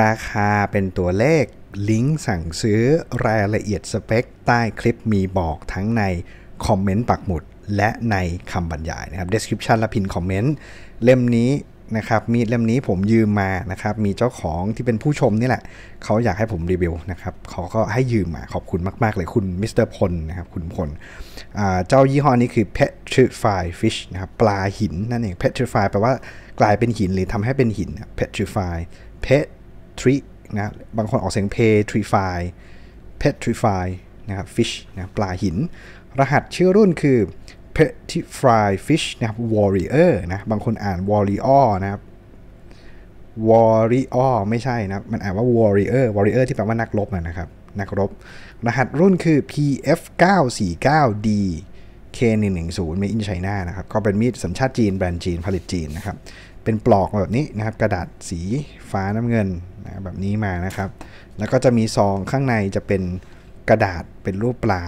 ราคา เป็นตัวเลข ลิงก์สั่งซื้อรายละเอียดสเปค ใต้คลิปมีบอกทั้งในคอมเมนต์ปักหมุด และในคำบรรยาย นะครับ description และพินคอมเมนต์ เล่มนี้นะครับ มีดเล่มนี้ผมยืมมานะครับ มีเจ้าของที่เป็นผู้ชมนี่แหละเขาอยากให้ผมรีวิวนะครับเขาก็ให้ยืมมาขอบคุณมากๆ เลยคุณมิสเตอร์พลนะครับคุณพลเจ้ายี่ห้อนี้คือ petrified fish นะครับ ปลาหินนั่นเอง petrified แปลว่ากลายเป็นหินหรือทำให้เป็นหิน petrified pet ทรีนะบางคนออกเสียงเพทริฟายเพทริฟายนะครับฟิชนะปลาหิน รหัสชื่อรุ่นคือเพทร f r ายฟิชนะครับวอริเออร์นะบางคนอ่าน w a ริอ o r นะครับ w ริออ o r ไม่ใช่นะ มันอ่านว่าวอริเออร์วอริเออร์ที่แปลว่านักรบนะครับนักรบ รหัสรุ่นคือ PF 9 4 9 D K 1 1 0 Made in China นะครับก็เป็นมีดสัญชาติจีนแบรนด์จีนผลิตจีนนะครับเป็นปลอกแบบนี้นะครับกระดาษสีฟ้าน้ำเงินนะแบบนี้มานะครับ แล้วก็จะมีซองข้างในจะเป็นกระดาษเป็นรูปปลา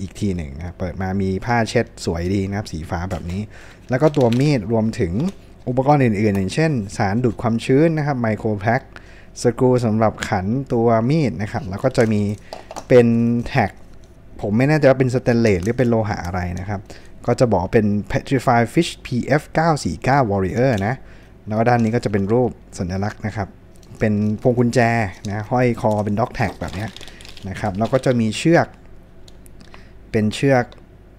อีกทีหนึ่งนะเปิดมามีผ้าเช็ดสวยดีนะครับ สีฟ้าแบบนี้ แล้วก็ตัวมีดรวมถึงอุปกรณ์อื่นๆอย่าง เช่นสารดูดความชื้นนะครับไมโครแพ็คสกรูสำหรับขันตัวมีดนะครับแล้วก็จะมีเป็นแท็กผมไม่แน่ใจว่าเป็นสเตนเลสหรือเป็นโลหะอะไรนะครับก็จะบอกเป็น Petrified Fish PF 949 Warrior นะ แล้วก็ด้านนี้ก็จะเป็นรูปสัญลักษณ์นะครับ เป็นพวงกุญแจนะ ห้อยคอเป็นด็อกแท็กแบบนี้นะครับ แล้วก็จะมีเชือก เป็นเชือก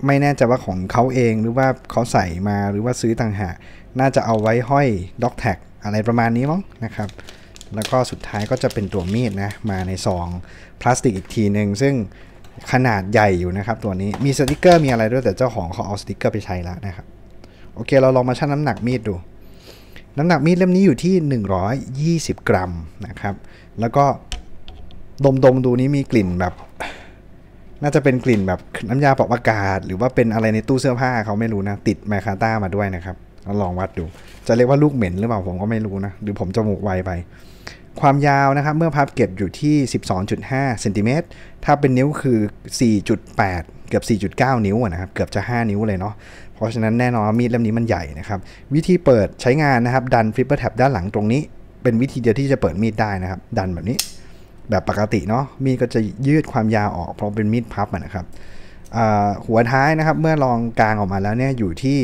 ไม่แน่ใจว่าของเขาเอง หรือว่าเขาใส่มาหรือว่าซื้อต่างหากน่าจะเอาไว้ห้อยด็อกแท็กอะไรประมาณนี้มั้งนะครับ แล้วก็สุดท้ายก็จะเป็นตัวมีดนะ มาในซองพลาสติกอีกทีหนึ่งซึ่งขนาดใหญ่อยู่นะครับตัวนี้มีสติกเกอร์มีอะไรด้วยแต่เจ้าของเขาเอาสติกเกอร์ไปใช้แล้วนะครับโอเค เราลองมาชั่งน้ำหนักมีดดู น้ำหนักมีดเล่มนี้อยู่ที่ 120 กรัมนะครับ แล้วก็ดมดมดูนี้มีกลิ่นแบบ น่าจะเป็นกลิ่นแบบน้ำยาปรับอากาศ หรือว่าเป็นอะไรในตู้เสื้อผ้าเขาไม่รู้นะติดแมคาต้ามาด้วยนะครับ ลองวัดดู จะเรียกว่าลูกเหม็นหรือเปล่าผมก็ไม่รู้นะหรือผมจมูกไวไปความยาวนะครับเมื่อพับเก็บอยู่ที่ 12.5เซนติเมตรถ้าเป็นนิ้วคือ 4.8 เกือบ 4.9 นิ้วนะครับเกือบจะ5นิ้วเลยเนาะเพราะฉะนั้นแน่นอนมีดเล่มนี้มันใหญ่นะครับ วิธีเปิดใช้งานนะครับดันฟลิปเปอร์แท็บด้านหลังตรงนี้ เป็นวิธีเดียวที่จะเปิดมีดได้นะครับ ดันแบบนี้ แบบปกติเนาะมีดก็จะยืดความยาวออกเพราะเป็นมีดพับนะครับหัวท้ายนะครับเมื่อลองกลางออกมาแล้วเนี่ยอยู่ที่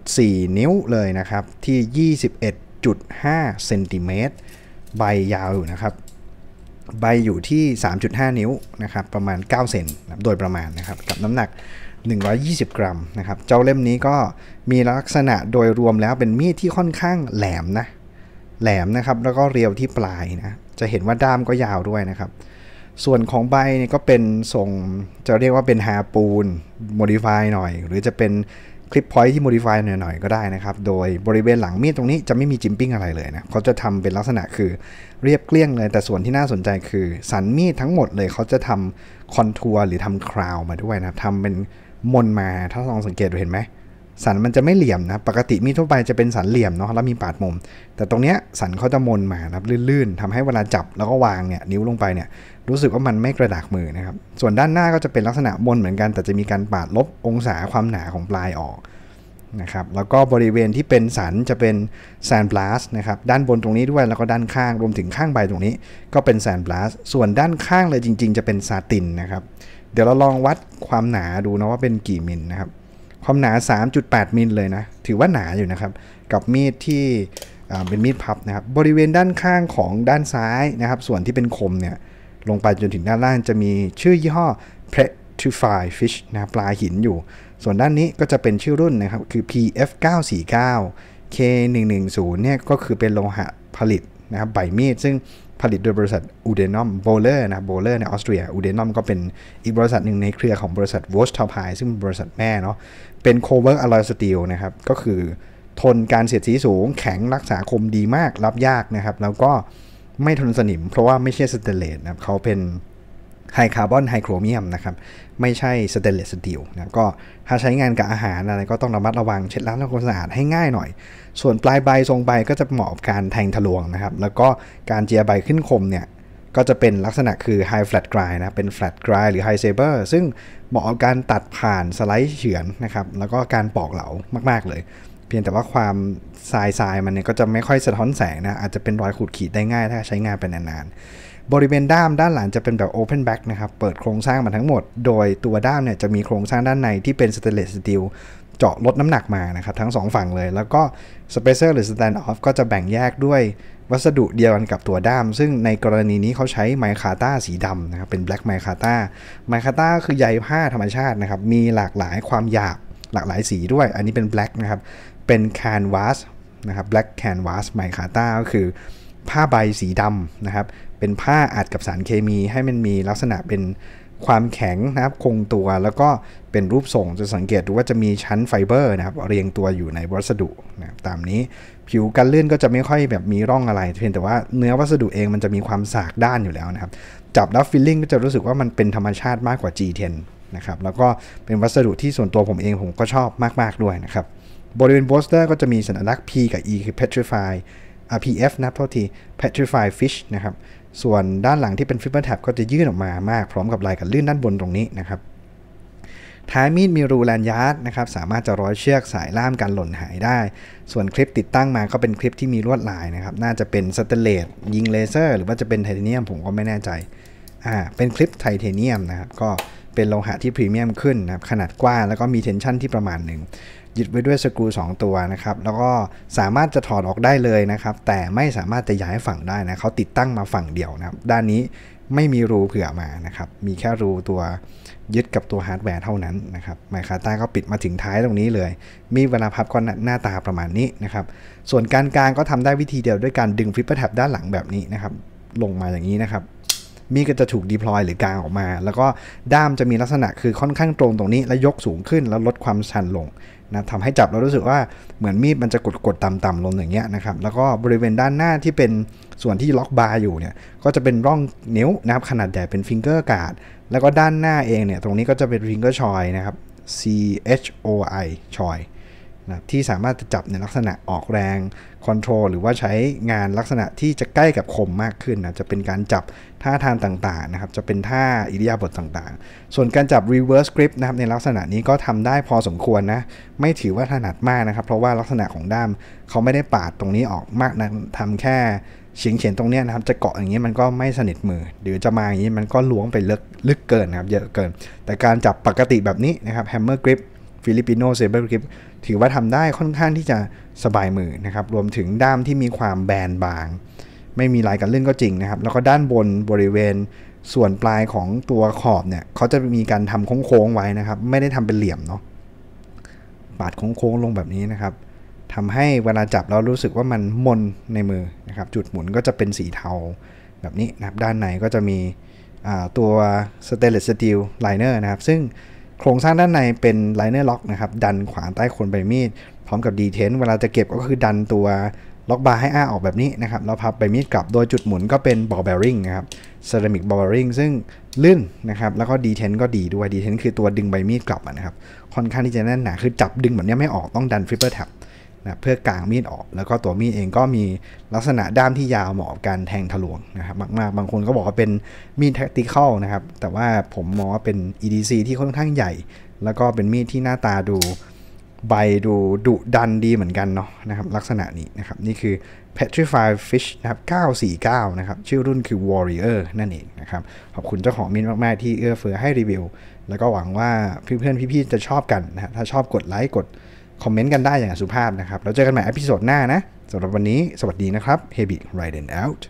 8.4 นิ้วเลยนะครับที่ 21 3.5เซนติเมตรใบยาวอยู่นะครับ ใบอยู่ที่ 3.5 นิ้ว นะครับ ประมาณ 9 เซนโดยประมาณนะครับกับน้ำหนัก 120 กรัม นะครับ เจ้าเล่มนี้ก็มีลักษณะโดยรวมแล้วเป็นมีดที่ค่อนข้างแหลมนะ แหลมนะครับ แล้วก็เรียวที่ปลายนะ จะเห็นว่าด้ามก็ยาวด้วยนะครับ ส่วนของใบเนี่ยก็เป็นทรง จะเรียกว่าเป็นฮาปูน โมดิฟายหน่อย หรือจะเป็นคลิปพอยที่ modify หน่อยๆก็ได้นะครับ โดยบริเวณหลังมีดตรงนี้จะไม่มีจิมปิ้งอะไรเลยนะ เขาจะทำเป็นลักษณะคือเรียบเกลี้ยงเลย แต่ส่วนที่น่าสนใจคือสันมีดทั้งหมดเลยเขาจะทำคอนทัวร์หรือทำคราวมาด้วยนะทำเป็นมนมาถ้าลองสังเกตดูเห็นไหมสันมันจะไม่เหลี่ยมนะปกติมีดทั่วไปจะเป็นสันเหลี่ยมเนาะแล้วมีปาดมุมแต่ตรงเนี้ยสันเขาจะมนมาครับลื่นๆ ทำให้เวลาจับแล้วก็วางเนี่ยนิ้วลงไปเนี่ยรู้สึกว่ามันไม่กระดากมือนะครับส่วนด้านหน้าก็จะเป็นลักษณะมนเหมือนกันแต่จะมีการปาดลบองศาความหนาของปลายออกนะครับแล้วก็บริเวณที่เป็นสันจะเป็นแซนบลัสนะครับด้านบนตรงนี้ด้วยแล้วก็ด้านข้างรวมถึงข้างใบตรงนี้ ก็เป็นแซนบลัสส่วนด้านข้างเลยจริง ๆ จะเป็นซาตินนะครับ เดี๋ยวเราลองวัดความหนาดูนะว่าเป็นกี่มิลนนะครับความหนา 3.8 มิลเลยนะ ถือว่าหนาอยู่นะครับ กับมีดที่เป็นมีดพับนะครับ บริเวณด้านข้างของด้านซ้ายนะครับ ส่วนที่เป็นคมเนี่ย ลงไปจนถึงด้านล่าง จะมีชื่อยี่ห้อ p e t r i f i e d Fish นะ ปลาหินอยู่ ส่วนด้านนี้ก็จะเป็นชื่อรุ่นนะครับ คือ PF949 K110 เนี่ยก็คือเป็นโลหะผลิตนะครับใบมีดซึ่งผลิตโดยบริษัทอูเดนอมโบเลอร์นะโบเลอร์ในออสเตรียอูเดนอมก็เป็นอีกบริษัทหนึ่งในเครือของบริษัทวอชทาวไฮซึ่งบริษัทแม่เนาะเป็นโคเวอร์อลอยสตีลนะครับก็คือทนการเสียดสีสูง แข็งรักษาคมดีมากรับยากนะครับแล้วก็ไม่ทนสนิม เพราะว่าไม่ใช่สเตเลสนะครับเขาเป็นไฮคาร์บอนไฮโครเมียมนะครับ ไม่ใช่สเตนเลสสตีลนะก็ถ้าใช้งานกับอาหารอะไรก็ต้องระมัดระวังเช็ดล้างทำความสะอาดให้ง่ายหน่อย ส่วนปลายใบ ทรงใบก็จะเหมาะกับการแทงทะลวงนะครับ แล้วก็การเจียใบขึ้นคมเนี่ยก็จะเป็นลักษณะคือไฮแฟลตกรายนะเป็นแฟลตกรายหรือไฮเซเบอร์ซึ่งเหมาะกับการตัดผ่านสไลด์เฉือนนะครับ แล้วก็การปอกเหลามากๆเลย เพียงแต่ว่าความทรายทรายมันเนี่ยก็จะไม่ค่อยสะท้อนแสงนะอาจจะเป็นรอยขูดขีดได้ง่าย ถ้าใช้งานเป็นนานบริเวณด้ามด้านหลังจะเป็นแบบ Open Back นะครับ เปิดโครงสร้างมาทั้งหมด โดยตัวด้ามเนี่ยจะมีโครงสร้างด้านในที่เป็นสเตนเลสสตีลเจาะลดน้ำหนักมานะครับทั้งสองฝั่งเลย แล้วก็ Spacer หรือ Stand Off ก็จะแบ่งแยกด้วยวัสดุเดียวกันกับตัวด้าม ซึ่งในกรณีนี้เขาใช้ไมคาต้าสีดำนะครับ เป็น Black ไมคาต้าไมคาต้าคือใยผ้าธรรมชาตินะครับ มีหลากหลายความหยาบหลากหลายสีด้วย อันนี้เป็น Black นะครับ เป็น Canvas นะครับ Black Canvas ไมคาต้าก็คือ ผ้าใบสีดำนะครับเป็นผ้าอัดกับสารเคมี ให้มันมีลักษณะเป็นความแข็งนะครับคงตัวแล้วก็เป็นรูปทรงจะสังเกตดูว่าจะมีชั้นไฟเบอร์นะครับเรียงตัวอยู่ในวัสดุนะตามนี้ผิวกันลื่นก็จะไม่ค่อยแบบมีร่องอะไรเพียงแต่ว่าเนื้อวัสดุเองมันจะมีความสากด้านอยู่แล้วนะครับจับแล้วฟิลลิ่งก็จะรู้สึกว่ามันเป็นธรรมชาติมากกว่า G10 นะครับแล้วก็เป็นวัสดุที่ส่วนตัวผมเองผมก็ชอบมากๆด้วยนะครับบริเวณโบสเตอร์ก็จะมีสัญลักษณ์ P กับ E คือ petrify RPF นะคโทษที Petrified Fish นะครับ ส่วนด้านหลังที่เป็นฟิ b เบอร์แท็บก็จะยื่นออกมามาก พร้อมกับลายกันลื่นด้านบนตรงนี้นะครับ ท้ายมีดมีรูแลนยาร์ดนะครับสามารถจะร้อยเชือกสายล่ามกันหล่นหายได้ ส่วนคลิปติดตั้งมาก็เป็นคลิปที่มีลวดลายนะครับ น่าจะเป็นสเตเลตยิงเลเซอร์หรือว่าจะเป็นไทเทเนียมผมก็ไม่แน่ใจ อ่า เป็นคลิปไทเทเนียมนะครับก็เป็นโลหะที่พรีเมียมขึ้นนะครับขนาดกว้างแล้วก็มีเทนชั่นที่ประมาณหนึ่งยึดไว้ด้วยสกรู2 ตัวนะครับแล้วก็สามารถจะถอดออกได้เลยนะครับแต่ไม่สามารถจะย้ายฝั่งได้นะเขาติดตั้งมาฝั่งเดียวนะครับ ด้านนี้ไม่มีรูเผื่อมานะครับ มีแค่รูตัวยึดกับตัวฮาร์ดแวร์เท่านั้นนะครับไมค์คาต้าก็ปิดมาถึงท้ายตรงนี้เลย มีเวลาพับก็หน้าตาประมาณนี้นะครับ ส่วนการกลางก็ทำได้วิธีเดียวด้วยการดึงฟิปเปอร์แท็บด้านหลังแบบนี้นะครับลงมาอย่างนี้นะครับมีดก็จะถูกดีพลอยหรือกางออกมา แล้วก็ด้ามจะมีลักษณะคือค่อนข้างตรงตรงนี้และยกสูงขึ้นแล้วลดความชันลงนะทำให้จับเรารู้สึกว่าเหมือนมีดมันจะกดกดต่ำๆลงอย่างเงี้ยนะครับแล้วก็บริเวณด้านหน้าที่เป็นส่วนที่ล็อกบาร์อยู่เนี่ยก็จะเป็นร่องนิ้วนะครับขนาดใหญ่เป็นฟิงเกอร์การ์ดแล้วก็ด้านหน้าเองเนี่ย ตรงนี้ก็จะเป็นฟิงเกอร์ชอยนะครับ C H O I ชอย Choy นะที่สามารถจับในลักษณะออกแรงคอนโทรลหรือว่าใช้งานลักษณะที่จะใกล้กับคมมากขึ้นนะจะเป็นการจับท่าทางต่างๆนะครับจะเป็นท่าอิริยาบถต่างๆ ส่วนการจับ reverse grip นะครับในลักษณะนี้ก็ทำได้พอสมควรนะไม่ถือว่าถนัดมากนะครับเพราะว่าลักษณะของด้ามเขาไม่ได้ปาดตรงนี้ออกมากนะทำแค่เฉียงเฉียนตรงนี้นะครับจะเกาะอย่างนี้มันก็ไม่สนิทมือหรือจะมาอย่างนี้มันก็ล้วงไปลึกลึกเกินนะครับเยอะเกิน แต่การจับปกติแบบนี้นะครับแฮมเมอร์กริปฟิลิปปินโนเซเบอร์กริปถือว่าทำได้ค่อนข้างที่จะสบายมือนะครับรวมถึงด้ามที่มีความแบนบาง ไม่มีลายกันลื่นก็จริงนะครับแล้วก็ด้านบนบริเวณส่วนปลายของตัวขอบเนี่ยเขาจะมีการทำโค้งๆไว้นะครับไม่ได้ทำเป็นเหลี่ยมเนาะปาดโค้งๆลงแบบนี้นะครับทำให้เวลาจับเรารู้สึกว่ามันมนในมือนะครับจุดหมุนก็จะเป็นสีเทาแบบนี้นะครับด้านในก็จะมีตัวสเตลเลสสตีลไลเนอร์นะครับซึ่งโครงสร้างด้านในเป็นไลเนอร์ล็อกนะครับ ดันขวางใต้คนใบมีด พร้อมกับดีเทนเวลาจะเก็บก็คือดันตัวล็อกบาร์ให้อ้าออกแบบนี้นะครับ แล้วพับใบมีดกลับโดยจุดหมุนก็เป็นบอลแบริงนะครับเซรามิกบอลแบริงซึ่งลื่นนะครับแล้วก็ดีเทนก็ดีด้วยดีเทนคือตัวดึงใบมีดกลับนะครับ ค่อนข้างที่จะแน่นหนา คือจับดึงแบบนี้ไม่ออกต้องดันฟิปเปอร์แท็บนะเพื่อกางมีดออก แล้วก็ตัวมีดเองก็มีลักษณะด้ามที่ยาวเหมาะกับการแทงทะลวงนะครับมากๆบางคนก็บอกว่าเป็นมีดแท็กติคอลนะครับ แต่ว่าผมมองว่าเป็น EDC ที่ค่อนข้างใหญ่ แล้วก็เป็นมีดที่หน้าตาดูใบดูดุดันดีเหมือนกันเนาะนะครับลักษณะนี้นะครับ นี่คือ Petrify Fish นะครับ 949 นะครับ ชื่อรุ่นคือ Warrior นั่นเองนะครับขอบคุณเจ้าของมีนมากๆ ที่เอื้อเฟื้อให้รีวิว แล้วก็หวังว่าเพื่อนๆพี่ๆจะชอบกันนะถ้าชอบกดไลค์กดคอมเมนต์กันได้อย่างสุภาพนะครับ แล้วเจอกันใหม่อพิโซดหน้านะสำหรับวันนี้สวัสดีนะครับ h ฮ b i t Ride and Out